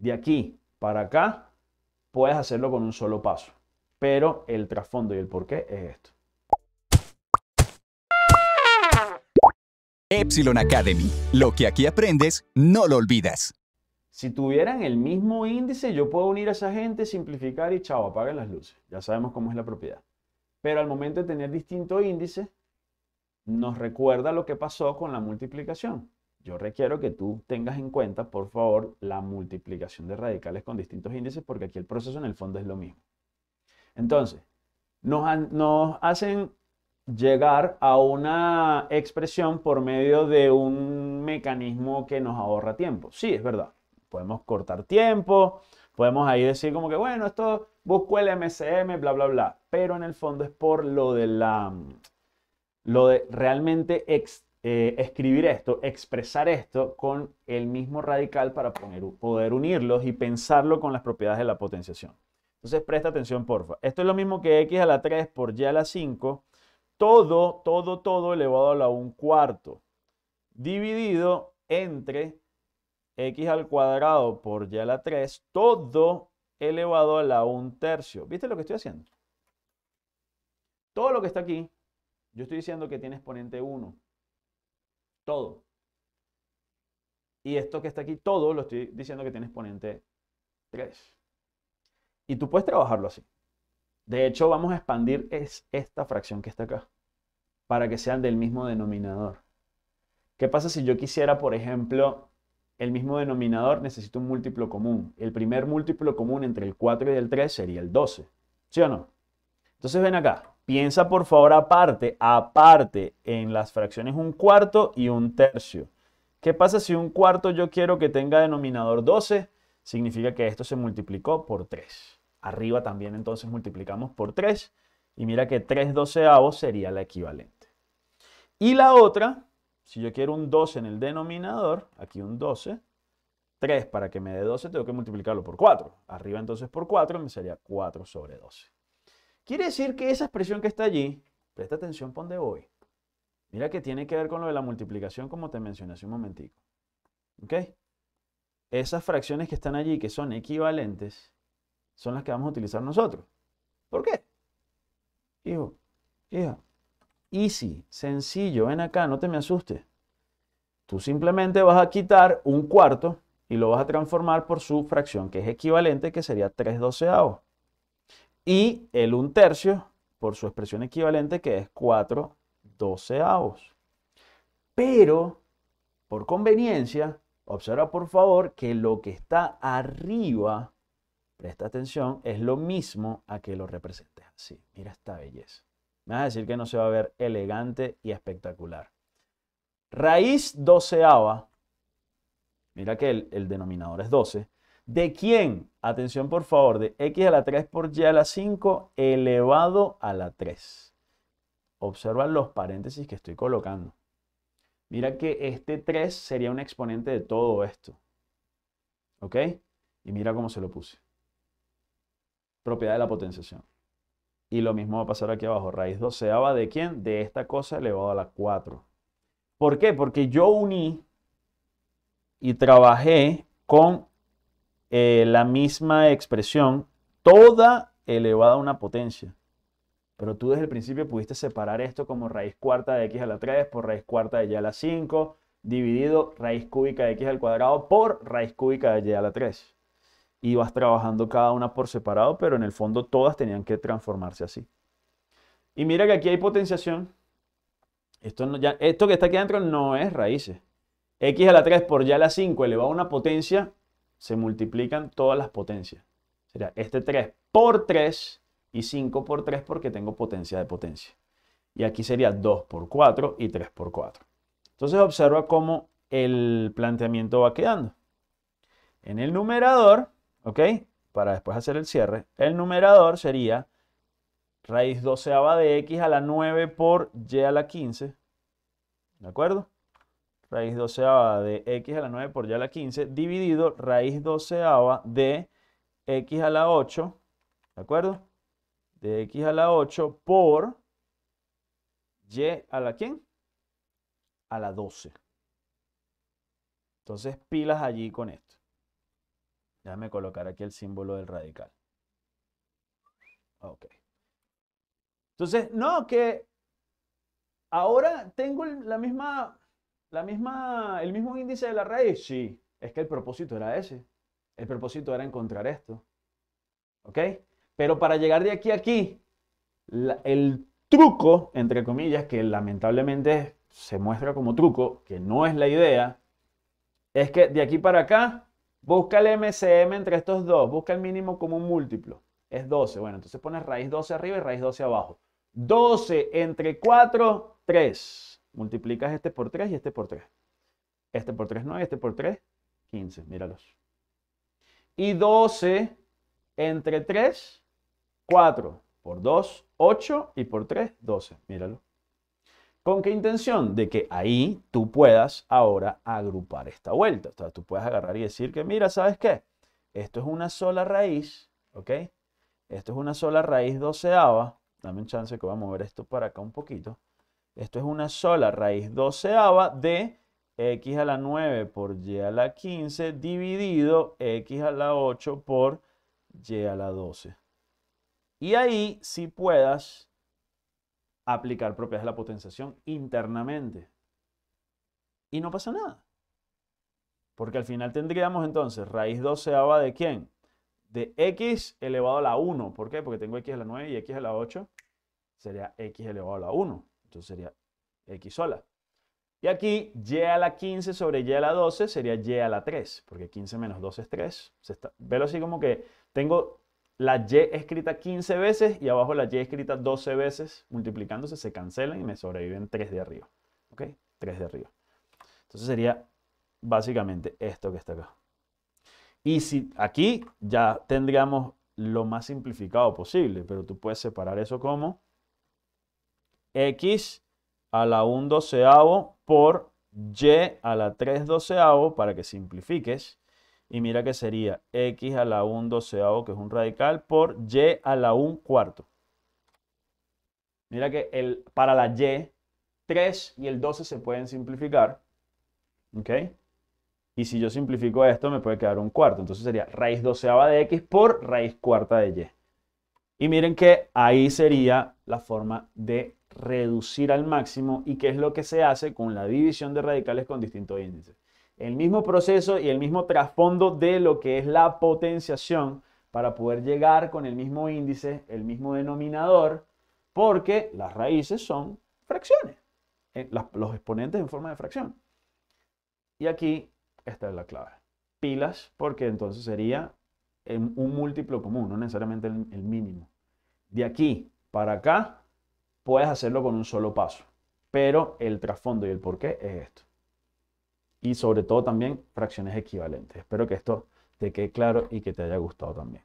de aquí para acá, puedes hacerlo con un solo paso. Pero el trasfondo y el porqué es esto. Epsilon Academy. Lo que aquí aprendes, no lo olvidas. Si tuvieran el mismo índice, yo puedo unir a esa gente, simplificar y chao, apaguen las luces. Ya sabemos cómo es la propiedad. Pero al momento de tener distinto índice, nos recuerda lo que pasó con la multiplicación yo requiero que tú tengas en cuenta, por favor, la multiplicación de radicales con distintos índices, porque aquí el proceso en el fondo es lo mismo. Entonces, nos, nos hacen llegar a una expresión por medio de un mecanismo que nos ahorra tiempo. Sí, es verdad. Podemos cortar tiempo, podemos ahí decir como que, bueno, esto busco el MCM, bla, bla, bla. Pero en el fondo es por lo de la, lo de realmente extraer eh, escribir esto, expresar esto con el mismo radical para poder unirlos y pensarlo con las propiedades de la potenciación. Entonces presta atención, porfa. Esto es lo mismo que x a la 3 por y a la 5, todo, todo, todo elevado a la 1 cuarto, dividido entre x al cuadrado por y a la 3, todo elevado a la 1 tercio. ¿Viste lo que estoy haciendo? Todo lo que está aquí, yo estoy diciendo que tiene exponente 1 todo. Y esto que está aquí, todo lo estoy diciendo que tiene exponente 3. Y tú puedes trabajarlo así. De hecho, vamos a expandir es esta fracción que está acá para que sean del mismo denominador. ¿Qué pasa si yo quisiera, por ejemplo, el mismo denominador, necesito un múltiplo común? El primer múltiplo común entre el 4 y el 3 sería el 12. ¿Sí o no? Entonces ven acá, Piensa por favor aparte, aparte en las fracciones un cuarto y un tercio. ¿Qué pasa si un cuarto yo quiero que tenga denominador 12? Significa que esto se multiplicó por 3. Arriba también entonces multiplicamos por 3 y mira que 3 doceavos sería la equivalente. Y la otra, si yo quiero un 12 en el denominador, aquí un 12, 3 para que me dé 12 tengo que multiplicarlo por 4. Arriba entonces por 4 me sería 4 sobre 12. Quiere decir que esa expresión que está allí, presta atención, pon de hoy. Mira que tiene que ver con lo de la multiplicación, como te mencioné hace un momentico. ¿Ok? Esas fracciones que están allí, que son equivalentes, son las que vamos a utilizar nosotros. ¿Por qué? Hijo, hija, easy, sencillo, ven acá, no te me asustes. Tú simplemente vas a quitar un cuarto y lo vas a transformar por su fracción, que es equivalente, que sería 3 doceavos y el 1 tercio por su expresión equivalente que es 4 doceavos. Pero, por conveniencia, observa por favor que lo que está arriba, presta atención, es lo mismo a que lo represente así. Mira esta belleza. Me vas a decir que no se va a ver elegante y espectacular. Raíz doceava, mira que el, el denominador es 12, ¿De quién? Atención por favor, de x a la 3 por y a la 5 elevado a la 3. Observa los paréntesis que estoy colocando. Mira que este 3 sería un exponente de todo esto. ¿Ok? Y mira cómo se lo puse. Propiedad de la potenciación. Y lo mismo va a pasar aquí abajo. Raíz doceava de quién? De esta cosa elevado a la 4. ¿Por qué? Porque yo uní y trabajé con eh, la misma expresión, toda elevada a una potencia. Pero tú desde el principio pudiste separar esto como raíz cuarta de x a la 3 por raíz cuarta de y a la 5, dividido raíz cúbica de x al cuadrado por raíz cúbica de y a la 3. Y vas trabajando cada una por separado, pero en el fondo todas tenían que transformarse así. Y mira que aquí hay potenciación. Esto, ya, esto que está aquí adentro no es raíces. x a la 3 por y a la 5 elevado a una potencia se multiplican todas las potencias. Sería este 3 por 3 y 5 por 3 porque tengo potencia de potencia. Y aquí sería 2 por 4 y 3 por 4. Entonces observa cómo el planteamiento va quedando. En el numerador, ¿ok? Para después hacer el cierre, el numerador sería raíz doceava de x a la 9 por y a la 15. ¿De acuerdo? raíz doceava de x a la 9 por y a la 15, dividido raíz 12 doceava de x a la 8, ¿de acuerdo? De x a la 8 por y a la quién? A la 12. Entonces pilas allí con esto. Déjame colocar aquí el símbolo del radical. Ok. Entonces, no, que ahora tengo la misma la misma, el mismo índice de la raíz? Sí, es que el propósito era ese. El propósito era encontrar esto. ¿Ok? Pero para llegar de aquí a aquí, el truco, entre comillas, que lamentablemente se muestra como truco, que no es la idea, es que de aquí para acá, busca el MCM entre estos dos, busca el mínimo como múltiplo. Es 12. Bueno, entonces pones raíz 12 arriba y raíz 12 abajo. 12 entre 4, 3. Multiplicas este por 3 y este por 3. Este por 3, 9, este por 3, 15. Míralos. Y 12 entre 3, 4. Por 2, 8 y por 3, 12. Míralo. ¿Con qué intención? De que ahí tú puedas ahora agrupar esta vuelta. O sea, tú puedes agarrar y decir que, mira, ¿sabes qué? Esto es una sola raíz, ¿ok? Esto es una sola raíz doceava. Dame un chance que voy a mover esto para acá un poquito. Esto es una sola raíz doceava de x a la 9 por y a la 15 dividido x a la 8 por y a la 12. Y ahí si puedas aplicar propiedades de la potenciación internamente. Y no pasa nada. Porque al final tendríamos entonces raíz 12 doceava de quién? De x elevado a la 1. ¿Por qué? Porque tengo x a la 9 y x a la 8 sería x elevado a la 1. Entonces sería X sola. Y aquí Y a la 15 sobre Y a la 12 sería Y a la 3, porque 15 menos 12 es 3. velo así como que tengo la Y escrita 15 veces y abajo la Y escrita 12 veces, multiplicándose se cancelan y me sobreviven 3 de arriba. ¿Ok? 3 de arriba. Entonces sería básicamente esto que está acá. Y si aquí ya tendríamos lo más simplificado posible, pero tú puedes separar eso como x a la 1 doceavo por y a la 3 doceavo para que simplifiques. Y mira que sería x a la 1 doceavo, que es un radical, por y a la 1 cuarto. Mira que el, para la y, 3 y el 12 se pueden simplificar. ¿Ok? Y si yo simplifico esto, me puede quedar un cuarto. Entonces sería raíz doceava de x por raíz cuarta de y. Y miren que ahí sería la forma de reducir al máximo y qué es lo que se hace con la división de radicales con distintos índices. El mismo proceso y el mismo trasfondo de lo que es la potenciación para poder llegar con el mismo índice, el mismo denominador, porque las raíces son fracciones, los exponentes en forma de fracción. Y aquí está es la clave. Pilas, porque entonces sería un múltiplo común, no necesariamente el, el mínimo. De aquí para acá, puedes hacerlo con un solo paso. Pero el trasfondo y el porqué es esto. Y sobre todo también fracciones equivalentes. Espero que esto te quede claro y que te haya gustado también.